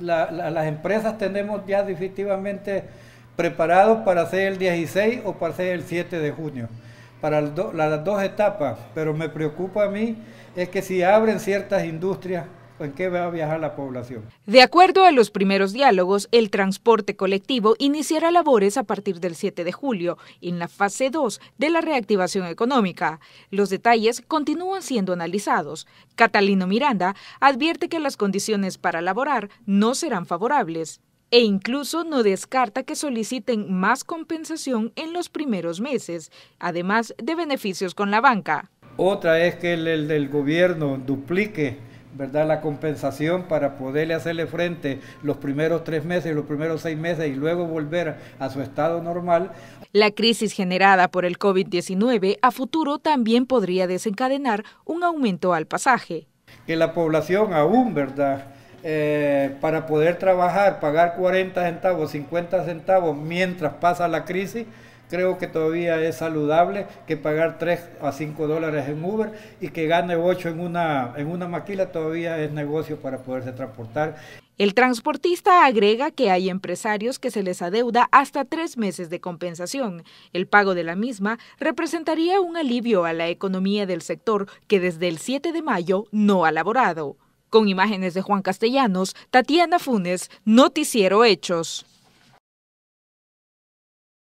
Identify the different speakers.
Speaker 1: las empresas tenemos ya definitivamente preparados para hacer el 16 o para hacer el 7 de junio, para las dos etapas, pero me preocupa a mí es que si abren ciertas industrias, en qué va a viajar la población.
Speaker 2: De acuerdo a los primeros diálogos, el transporte colectivo iniciará labores a partir del 7 de julio, en la fase 2 de la reactivación económica. Los detalles continúan siendo analizados. Catalino Miranda advierte que las condiciones para laborar no serán favorables e incluso no descarta que soliciten más compensación en los primeros meses, además de beneficios con la banca.
Speaker 1: Otra es que el, el del gobierno duplique ¿verdad? La compensación para poderle hacerle frente los primeros tres meses, los primeros seis meses y luego volver a su estado normal.
Speaker 2: La crisis generada por el COVID-19 a futuro también podría desencadenar un aumento al pasaje.
Speaker 1: Que la población aún, ¿verdad? Eh, para poder trabajar, pagar 40 centavos, 50 centavos mientras pasa la crisis, creo que todavía es saludable que pagar 3 a 5 dólares en Uber y que gane 8 en una, en una maquila todavía es negocio para poderse transportar. El
Speaker 2: transportista agrega que hay empresarios que se les adeuda hasta tres meses de compensación. El pago de la misma representaría un alivio a la economía del sector que desde el 7 de mayo no ha laborado. Con imágenes de Juan Castellanos, Tatiana Funes, Noticiero Hechos.